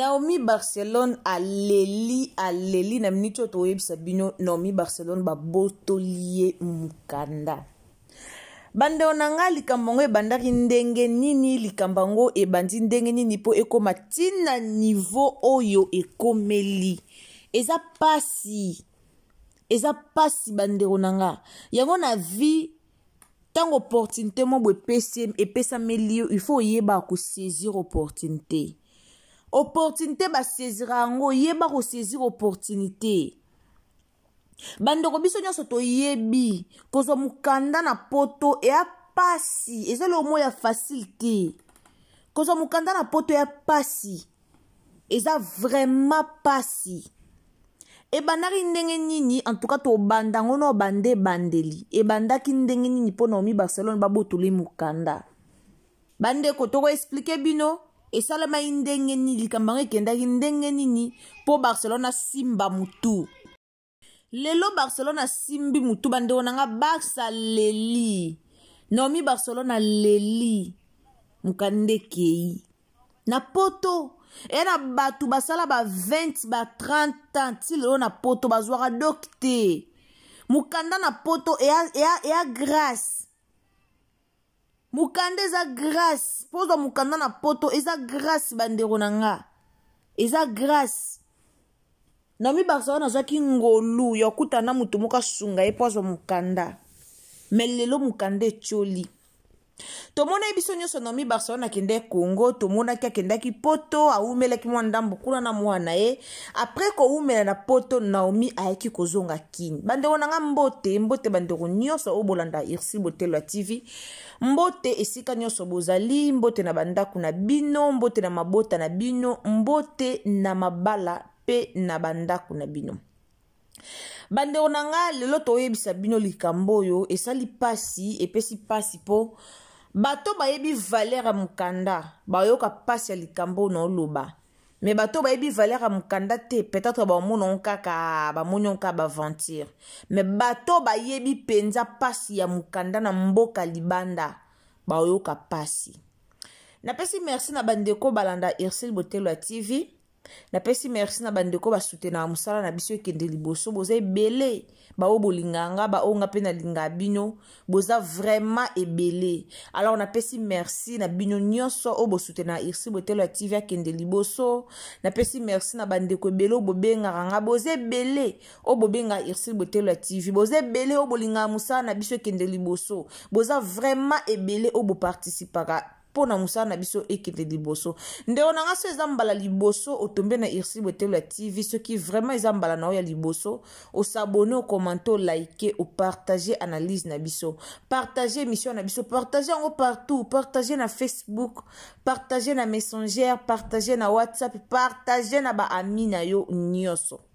naomi barcelone aleli aleli na mini ti oyo toyebisa bino naomi barcelone babotoli ye mokanda bandeo na ngai likambo yango ebandaki ndenge nini likambo yango ebandi ndenge nini mpo ekóma ntina nivo oyo ekómeli eza pasi eza pasi bandeko na nga yango na vie ntango opportunité moko epesi epesameli yo il faut oyeba kosaisir opportunité opportunité basezira yango yeba kosezira opportunité bandeko biso nyonso toyebi kozwa mokanda na poto eya pasi eza lomo ya facile te kozwa mokanda na poto ya pasi eza vraiment pasi ebandaki ndenge nini antuka tobanda ngo na obanda ebandeli ebandaki ndenge nini mpo naomi barcelone babotoli mokanda bandeko tokoexplike bino esalemaki ndenge nini likambo yango ekendaki ndenge nini mpo barcelone asimba motu lelo barcelone asimbi motu bandeko na nga barsa aleli naomi barcelone aleli mokanda ekei na poto eya na bato basala ba 20 ba 30 ans ti lelo na poto bazwaka dok te mokanda na poto eya, eya, eya grâce mokanda eza grâce mpo ozwa mokanda na poto eza grâce bandeko na nga eza grâce na mibakisa wana azwaki ngolu ya kokutana na moto moko asunga ye mpo azwa mokanda me lelo mokanda etioli tomonai biso nyonso nomi barcelone akende congo tomonaki akendaki poto awumelaki mwa ndambo kuna na mwana ye apres koumela na poto naomi ayaki kozonga kini bandeko na nga mbote mbote bandeko nyonso oyo bolanda irsil botelo ya tv mbote esika nyonso bozali mbote na bandako na bino mbote na mabota na bino mbote na mabala mpe na bandako na bino bandeko na nga lelo toyebisa bino likambo oyo esali pasi epesi pasi mpo bato bayebi valer ya mokanda bayoka mpasi ya likambo na oloba me bato bayebi valer ya mokanda te peut-être bamona ngo kaka bamoni ngo kaka baventure me bato bayebi mpenza mpasi ya mokanda na mboka libanda bayoka mpasi napesi merci na bandeko balanda irsil botelo ya tv napesi merci na bandeko basutenaka mosala na biso ekende liboso boza ebele baoyo bolinganga baoyo nga mpe nalinga bino boza vraiment ebele alors napesi merci na bino nyonso oyo bosutenaka irsi botelo ya tv akende liboso napesi merci na bandeko ebele oyo bobengaka nga boza ebele oyo bobengaka irsi botelo ya tv boza ebele oyo bolingaka mosala na biso ekende liboso boza vraiment ebele oyo boparticipaka mpo na mosala na biso ekende liboso ndeko na nga so eza mbala liboso otombe na irsi botelo ya tv soki vraiment eza mbala na oyo ya liboso osabone okomante olaike opartage analyse na biso partage émission na biso partage yango partout partage na facebook partage na messengère partage na whatsapp partage na baami na yo nyonso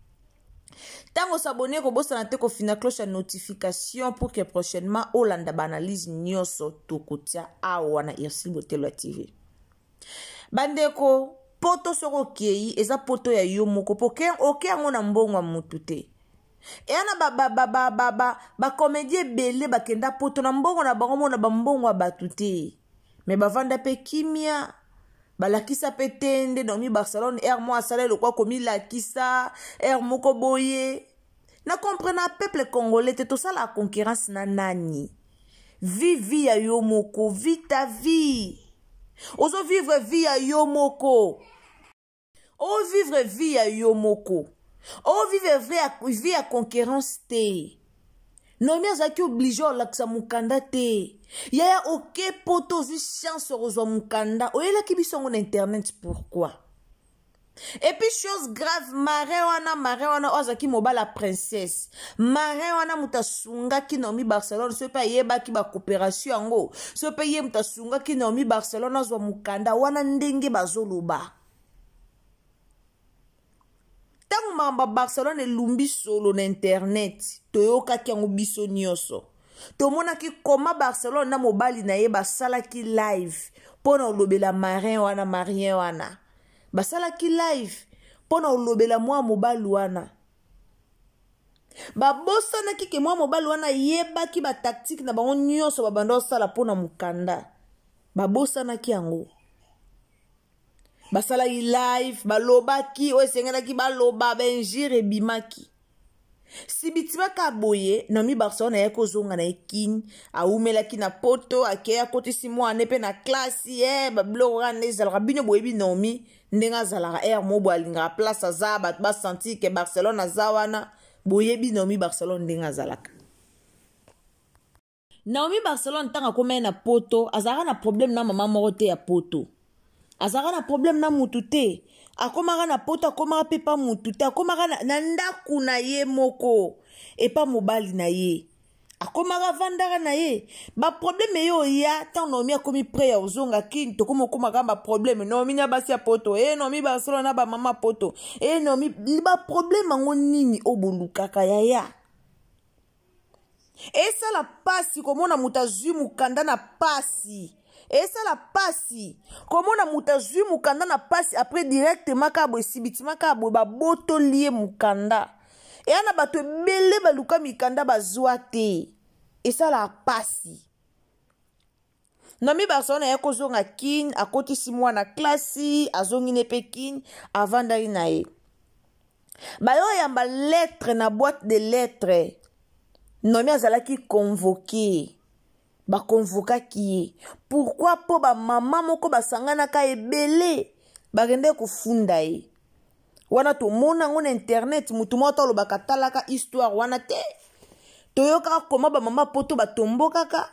ntango sabone kobosana te kofinda cloche ya notification pour ke prochainement olanda baanalyse nyonso tokotia awa na ersil botelo ya tv bandeko poto soki okei eza poto ya yo moko mpo oke yango na mbongo ya motu te eya na bakomedi ebele bakenda poto na mbongo na bango mona bambongo ya bato te me bavanda mpe kimia balakisa mpe te nde naomi barcelone r moko asala eloko akomilakisa r moko boye na comprena peuple congolais te tosala concurrence na nani vi vi ya yo moko vi ta vi ozovivre vi ya yo moko ovivre vi ya yo moko ovivre vi ya, vi ya concurrence te noemi azalaki oblige olakisa mokanda te yaya oke mpo to ozwi chance okozwa mokanda oyelaki biso yango na internet pourkui epui chose grave marin wana marin wana oyo azalaki mobala princesse marin wana moto asungaki naomi barcelone so mpe ayebaki bacoopération yango so mpe ye moto asungaki naomi barcelone azwa mokanda wana ndenge bazoloba ntango mamba barcelone elumbi solo na internet toyokaki yango biso nyonso tomonaki koma barcelone na mobali na ye basalaki live mpo na olobela marin wana marien wana basalaki live mpo na olobela mwa mobali wana babosanaki ke mwa mobali wana yebaki bataktike na bango nyonso babanda kosala mpo na mokanda babosanaki yango basalaki live balobaki oyo esengenaki baloba benjire ebimaki si bitimaka boye nomi barcelone ayaki kozonga na ye kini awumelaki na poto akei akotisi mwana mpe na klasi e babiloko kaka nde ezalaka bino boyebi nomi ndenge azalaka air mo boye alingaka place aza bato basanti ke barcelone aza wana boyebi nomi barcelone ndenge azalaka naomi barcelone ntango akomai na poto azalaka na probleme na mama moko te ya poto azalaka na problème na mutu te akómaka na poto akómaka mpe pa mutu te akómaka na, na ndaku na ye moko epa mobali na ye akómaka vandaka na ye baproblème eye oya ntango naomi akómi pre ya ozonga kini tokómi okómaka baproblème naomi na basi ya poto e naomi basolo na bamama poto e naomi baproblème yango nini oyo bolukaka yaya esala mpasi komona moto azwi mokanda na mpasi esala pasi komona moto azwi mokanda na pasi après directement kaka boye esibitima kaka boye babotoli ye mokanda eya na bato ebele baluka mikanda bazwa te esala pasi nomi barcelone na ye kozonga kine akotisi mwana klasi azongi ne mpe kine avandaki na ye bayo oyamba lettre na boîte de lettre nomi azalaki convoke bakonvokaki ye pourkui mpo bamama moko basanganaka ebele bakende kofunda ye wana tomona yango na internet motu moko to alobaka talaka histoire wana te toyokaka koma bamama mpo to batombokaka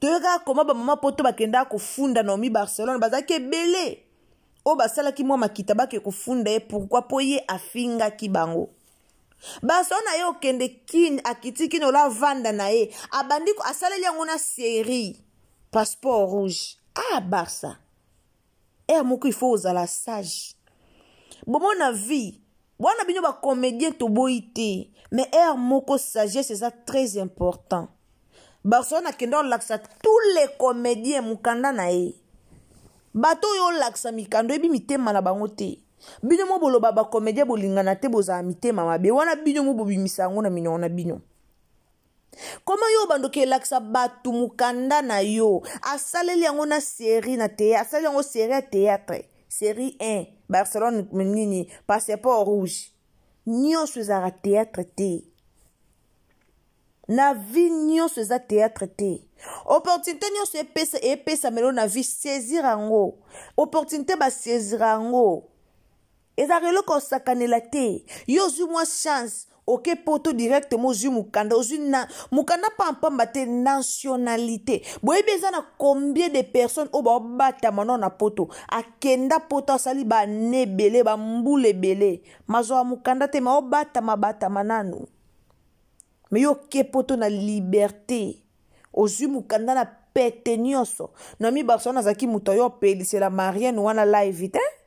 toyokaka koma bamama mpo to bakendaka kofunda naomi barcelone bazalaki ebele oyo basalaki mwa makita bake kofunda ye pourkui mpo ye afingaki bango baso na ye okende kini akiti kini olavanda na ye abandi asaleli yango na série passeport rouge ah barsa ere eh, moko ifo ozala sage bomona vie bwana bino bacomédien toboyi te mais ere eh, moko sagesse eza très important barcelone akende olakisa tous les comédien mokanda na ye bato oyo olakisa mikando oyebi mitema na bango te bino mo boloba bakomedie bolingana te bozala mitema mabe wana bino mo bobimisa yango na minoko na bino koma yo bandoki elakisa bato mokanda na yo asaleli yango na série na théâtre asaleli yango série ya théâtre série 1 barcelone nini passeport rouge nyonso ezalaka théâtre te na vi nyonso eza théâtre te opportunité nyonso epesameli oyo na vi saisir yango opportunité basaisira yango ezalaka eloko osakanela te yo ozwi mwa chance oke mpo to directement ozwi mokanda ozwi na mokanda pampamba te nationalité boyebi eza na combien de personnes oyo baobatama nao na poto akenda poto asali bane ebele bambula ebele mazwa ya mokanda te ma obatama batama nanu me yo oke poto na liberté ozwi mokanda na pete nyonso na mibakso wana azalaki moto yo opelisela mariane wana live te eh?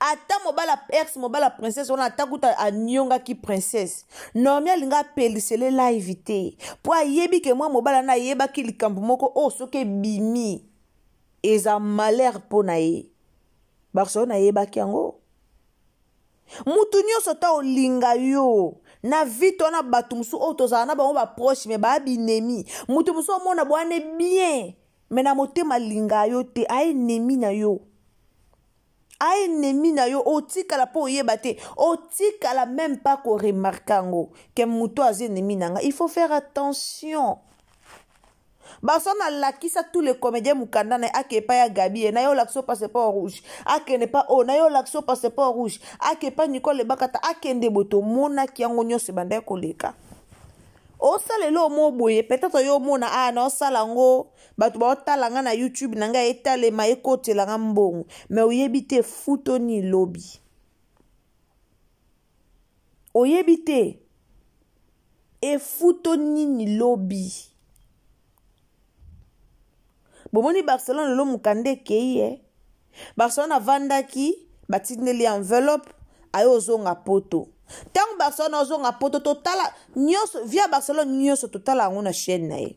ata mobala ex mobala princesse wana ata kuta anyongaki princesse normi alinga apelisele live te mpo ayebi ke mwa mobala na ayebaki likambo moko oyo oh, soki ebimi eza malere mpo na ye bakosoo nayebaki yango mutu nyonso ta olinga yo na vite wana bato mosusu oyo oh, tozala na bango baproche me baya binemi motu mosusu omona bwana bien me na motema alinga yo te ayenemi na yo aennemi na yo otikala mpo oyeba te otikala meme mpa koremarke yango ke moto aza ennemi na nga il faut faire attention basana alakisa tous les comédiens mokanda na ye ake epai ya gabi ye na ye olakisa passeport rouge akende epai oyo oh, na ye olakisa passeport rouge ake epai nicole ebakata akende boye tomonaki yango nyonso ebandai koleka osalela omo boye peut-être yo omona a ah, na osala yango bato baotala nga na youtube na ngai etalema ekotela nga mbongo me oyebi te futoni lobi oyebi te efuto nini lobi bomoni barcelone lelo mokanda ekei ye eh. barcelone avandaki batindeli enveloppe aye ozonga poto ntango barcelone ozonga poto totala nyonso via barcelone nyonso totala yango na chaine na ye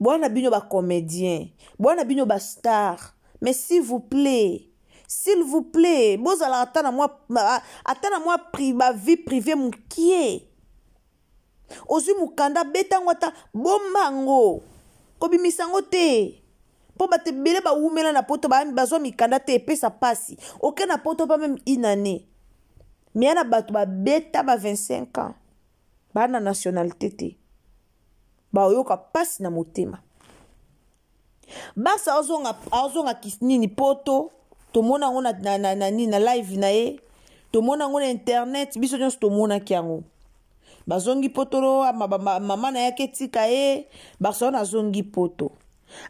bwana bino bacomédien bwana bino bastar mais s'il vous plaît s'il vous plaît bozalaka ata na mwa ata na mwa bavie privé mokie ozwi mokanda betango ata bombango kobimisa yango te mpo bato ebele bawumela na poto bazwa mikanda te epesa mpasi oke na poto mpa meme inane meya na bato babeta ba 25 ans baa na nationalité te baoyoka mpasi na motema basi azonga, azonga nini poto tomona yango na, na, na, na, na live na ye tomona yango na internet biso nyonso tomonaki yango bazongi potolo mama na ye ake tika ye barcelone azongi poto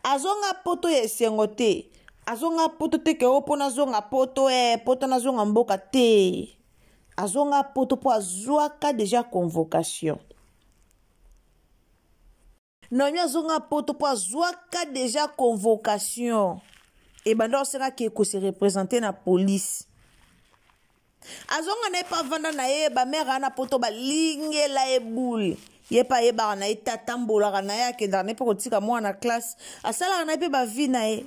azonga poto ya esengo te azonga poto te keo mpo nazonga poto e eh, poto nazonga mboka te azonga poto mpo azwaka deja convocation na nyonso azonga poto mpo azwaka deja convocation ebandi asengaki ekose représente na polise azonga e na ye mpo avanda na ye bamere ana poto balingela ye bule ye mpe ayebaka na ye te atambolaka na ye akendaka na ye mpe kotika mwana classe asalaka na ye mpe bavi na ye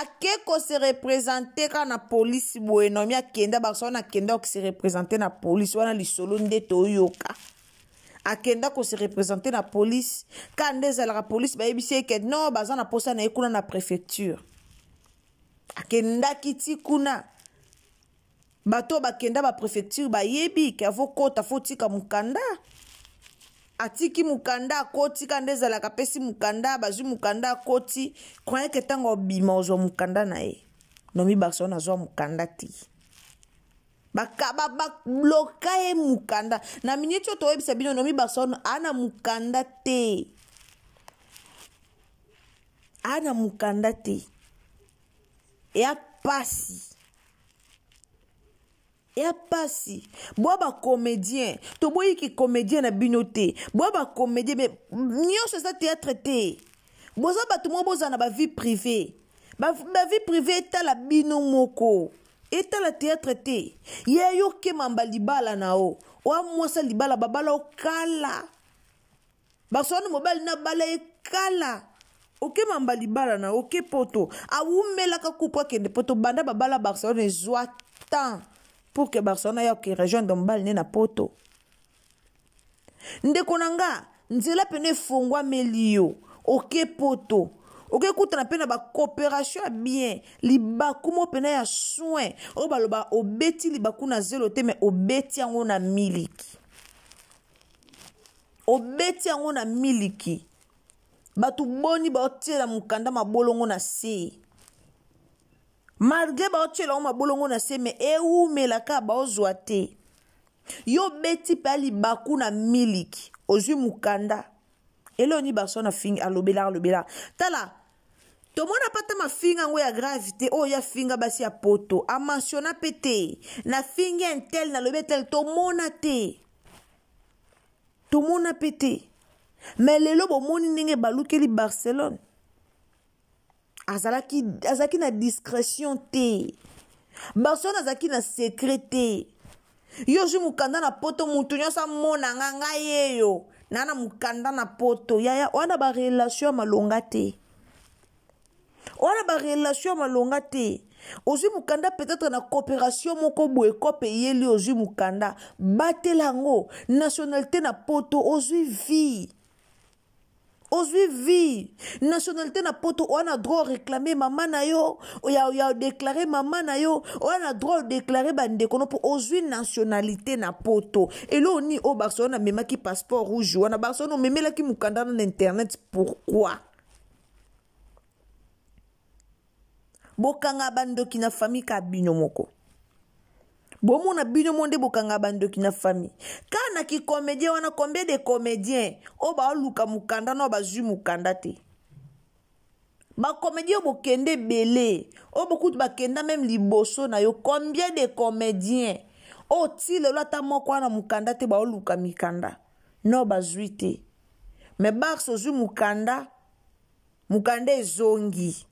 ake kose représente kaka na polisi boye naomi akende bakosaka wana akendaka kose représente na polisi wana lisolo nde toyoka akenda koserepresente na polise ka nde ezalaka polise bayebisi ye ke non baza na posa na ye kuna na préfecture akendaki ti kuna bato oyo bakenda bapréfecture bayebi ke avokɔta fotika mokanda atiki mokanda akoti ka nde ezalaka apesi mokanda bazwi mokanda akoti croyeke ntango obima ozwa mokanda na ye nomi bakisao nazwa mokanda te babloka ye mukanda na miniti oyo toyebisa bino nomi basono aa na mukanda te aa na mukanda te eya pasi ya pasi bwa bacomédien toboyiki comédien na bino te bwa bacomédien me nyonso eza théâtre te boza bato moko bozala na bavie privé bavie privé etala bino moko e tala teatre te ye yo kemamba libala na yo oamwasa libala babala okala baswana mobali na bala ekala okemamba libala na yo oke poto awumelaka kupu akende poto banda babala barcelone ezwa temps pour ke barcelone aya oke rejoindre mobali nde na poto ndeko na nga nzela pene efongwameli yo oke poto okokutana mpe na bacoopération ya bien libaku mo mpena ya soin oyo baloba obeti libaku na zelo te me obeti yango na miliki obeti yango na miliki bato boni baotiela mokanda mabolongo na se malgre baotiela yango mabolongo na se me ewumelaka baozwa te yo obeti mpe ya libaku na miliki ozwi mokanda eloni baso na fingi alobelaka alobelaka tala tomona mpe ata mafinga yango ya grave te oyo afinga basi ya poto amansiona mpe te nafingi ya ntel nalobi etele tomona te tomona mpe te me lelo bomoni ndenge balukeli barcelone azalaki, azalaki na discrétion te barcelone azalaki na secret te yo zwi mokanda na poto motu nyonso amonanga ngai eyo naa na mokanda na poto yaya wana barelation ya malonga te wana barelation malonga te ozwi mokanda peut-être na coopération moko boye kope eyeli ozwi mokanda batela yango nationalité na poto ozwi vie ozwi vie nationalité na poto oya na droit oreclame mama na yo ya, ya déclare mama na yo oya na droit odéclare bandeko no mpo ozwi nationalité na poto eloo nini oyo oh, barcelone amemaki passeport rouge wana barcelone omemelaki mokanda na internet pourquoi bokanga bandoki na fami ka bino moko bomona bino mo nde bokanga bandoki na fami kana kicomédien wana combien de oh, comédien oyo baoluka mokanda na oyo bazwi mokanda te bacomédien oyo bokende ebele oyo bokutu bakenda meme liboso na yo combien de comédien oyo oh, ti lelo ata moko wana mokanda te baoluka mikanda na oyo bazwi te me bars ozwi mokanda mokanda ezongi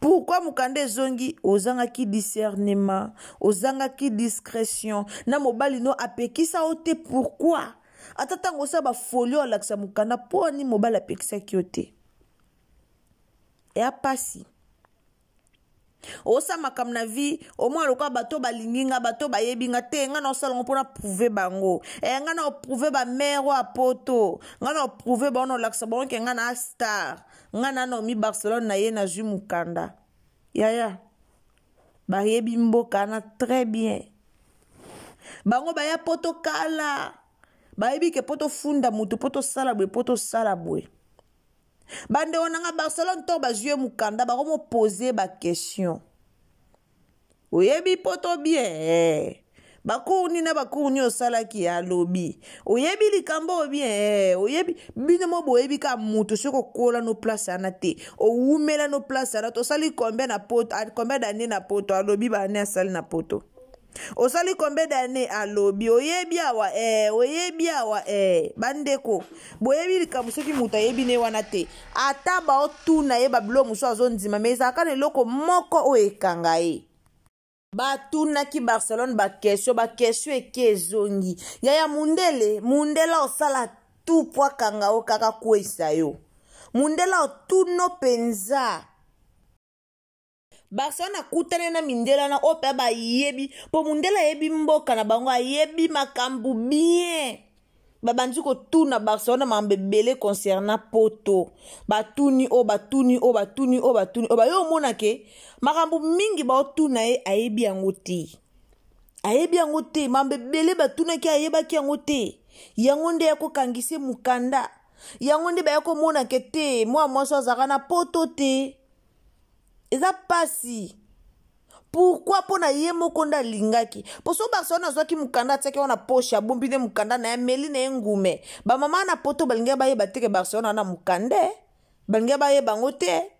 pourkui mokanda ezongi ozangaki discernement ozangaki discrétion na mobali no apekisa yo te pourkui ata ntango osala bafoli oyo alakisa mokanda mpo ni mobali apekisaki yo te eya mpasi osamaka na vie omoi lokola bato balingi nga bato bayebi nga te ngai na osalango mpona prouve bango e eh, ngai na oprouve bamare ya poto ngai na oprouve bango na olakisa bango ke ngai na astar ngai na naomi barcelone na ye na jus mokanda yaya bayebi mboka wana très bien bango baya poto kala bayebi ke po tofunda motu po tosala boye po tosala boye bandeko nanga barcelone to bazwi ye mokanda bakomopose ye bakestion oyebi mpo to bien eh. bakuru nini na bakuru nini osalaki alobi oyebi likambo o bien eh. oyebi bino mo boyebi ka motu soki okola no place wana te owumela no place wana tosali combien na poto combien dane na poto alobi bane asali na poto osali combien d'année alobi oyebi awa eh, oyebi awa eh. bandeko boyebi likambo soki moto ayebi ne wana te ata baotuna ye babilo mosusu azondima me ezalaka na eloko moko oyo ekanga ye batunaki barcelone bakestio bakestio eke ezongi yaya mundele mundela osala tu po akanga yo kaka kwesa yo mundela otuno mpenza basi wana akutani na mindele wana oyo mpe bayebi mpo mondele ayebi mboka na bango ayebi makambo bien babandi kotuna barcelone makambo ebele concernant poto batuni oyo batuni oyo batuni oyo batuni oyo baye omona ke makambo mingi baotuna ye ayebi yango te ayebi yango te makambo ebele batunaki ayebaki yango te yango nde yakokangisa mokanda yango nde baya komona ke te mwana mwasi azalaka na poto te eza mpasi pourkui mpo na ye moko nde alingaki mpo so barcelone azwaki mokanda atiaki wana poshe abombi nde mokanda na ye ameli na ye ngume bamama na poto balingaki bayeba teke barcelone wana mokande eh? balingaki bayebango eh? te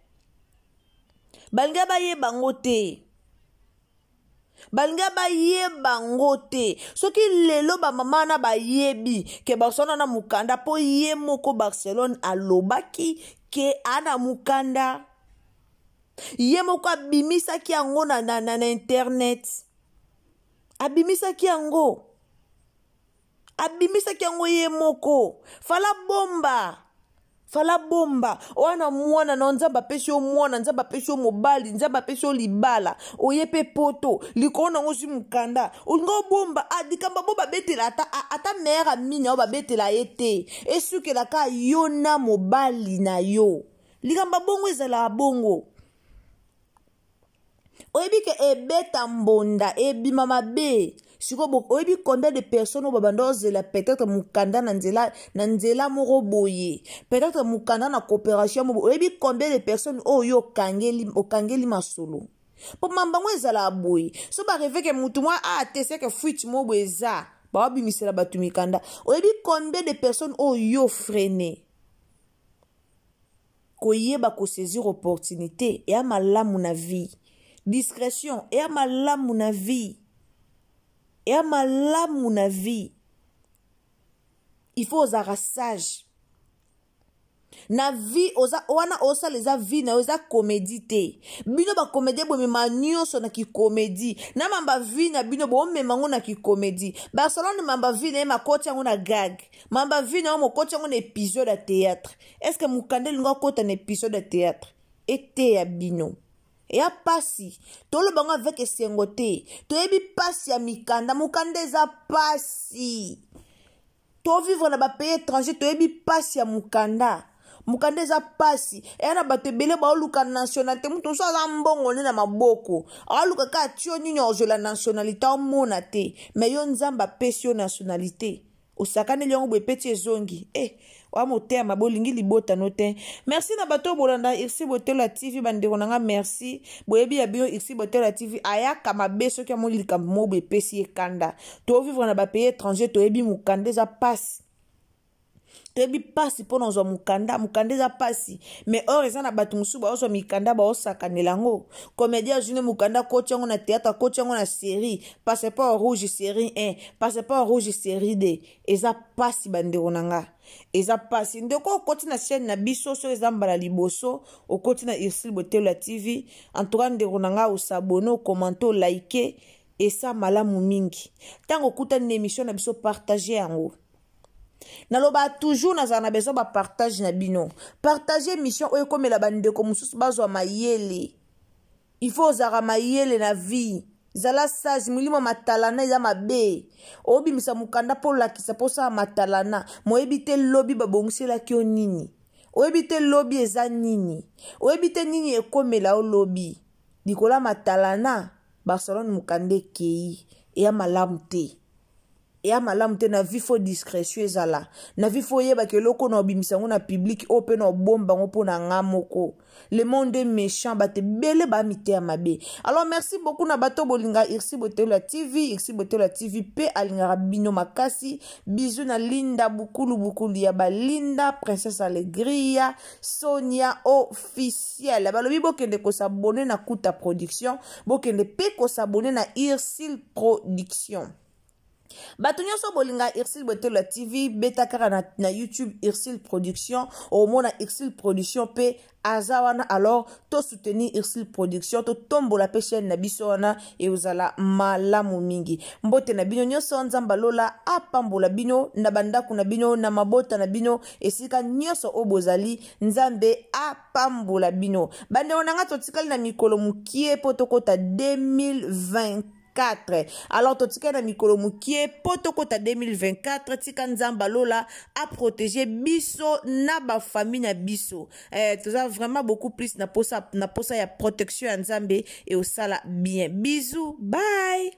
balingaki bayebango te balinga bayeba ngo te soki lelo bamama wana bayebi ke barcelone ana mokanda mpo ye moko barcelone alobaki ke ana mokanda ye moko abimisaki yango na, na, na, na internet abimisaki yango abimisaki yango ye moko fala bomba fala bomba wana mwana na nzambe apesi yo mwana nzambe apesi yo mobali nzambe apesi yo libala oye mpe poto likolo nango si mokanda olinga obomba ah, likambo bo babetela ata, ah, ata meyara mini ao babetela ye te esukelaka yo na mobali na yo likambo bongo ezalaka bongo oyebi ke ebeta mbonda ebima mabe sikoyo oyebi combien de personne oyo babanda ozela peut-être mokanda na nzela na nzela moko boye peut-être mokanda na coopération moko oyebi combien de personne oyo okangeli okangeli masolo mpo mambango ezala boye so bareveke motu mwa atesiake fuite moko boye eza bawabimisela bato mikanda oyebi combien de personne oyo yo frene koyeba kosaisir opportunité eya malamu na vie discretion eya malamu na vie eya malamu na vie ifo ozalaka sage na vie oza wana osala eza vie na yo eza komedi te bino bakomedi bomema nyonso na kikomedi na mamba vie na bino bomema yango na kikomedi barcelone mamba vie na ye makoti yango na gag mamba vie na yo mokoti yango na épisode ya théâtre estce que mokanda elingo akota na épisode ya théâtre eteya bino eya pasi toloba yango avec esengo te toyebi pasi ya mikanda mokanda eza pasi tovivre na bapays étranger toyebi pasi ya mokanda mokanda eza pasi eya na bato ebele baoluka nationalité moto mosusu aza mbongo nde na maboko aoluka kaka tio nini ozwela nationalité omona te me yo nzambe apesi yo nationalité osakaneli yango boye peti ezongi e eh, wa motema bolingi libotano te merci na bato bolanda irsi botelo ya tv bandeko na nga merci boyebi ya bino irsi botelo ya tv ayaka mabe soki amoni likambo moko boye epesi ye kanda tovivre na bapays étranger toyebi mokanda eza mpasi toyebi mpasi mpona ozwa mokanda mokanda eza mpasi mais or eza na bato mosusu baozwa mikanda baosakanela yango comédie azwine mokanda akoti yango na théâtre akoti yango na série passeport rouge série 1 passeport rouge série 2 eza mpasi bandeko na nga eza mpasi ndeko okoti na chaîne na biso soki eza mbala liboso okoti na ursile boteloya tv entouka ndeko na nga osabone okomante olaike esa malamu mingi ntango okutani na émission na biso partage yango naloba toujours nazala na besoin bapartage na bino partage émission oyo ekomela bandeko mosusu bazwa mayele ifo ozalaka mayele na vie zala sage milimo matalana eza mabe obimisa mokanda mpo olakisa mpo osala matalana moyebi te lobi babongiselaki yo nini oyebi te lobi eza nini oyebi te nini ekomela yo lobi likolo ya matalana barcelone mokanda ekei eya malamu te ya malamu te na vi fo discrétion ezala na vi fo oyebaka eloko na obimisa yango na piblike oyo mpe na obomba yango mpo na nga moko le monde e méchant bato ebele baami te ya mabe alors merci beaucoup na bato bolinga irsi botelo ya tv irsi botelo ya tv mpe alingaka bino makasi bizu na linda bukulubukulu ya balinda princesse alegria sonia officiel balobi bokende kosabone na kuta production bokende mpe kosabone na irsil production bato nyonso bolinga irsil botelela tv beta kaka na, na youtube irsil production omona irsil production mpe aza wana alors tosoutenir irsil production totombola mpe chaîne na biso wana ekozala malamu mingi mbote na bino nyonso nzambe alola apambola bino na bandako na bino na mabota na bino esika nyonso oyo bozali nzambe apambola bino bandeko na ngai totikali na mikolo mokie mpo tokɔta 2020 2024 alors totika na mikolo tu po 2024 tika Lola a protégé biso na famille na biso eh, tu as vraiment beaucoup plus na posa, na posa ya protection ya nzambe bien bisous bye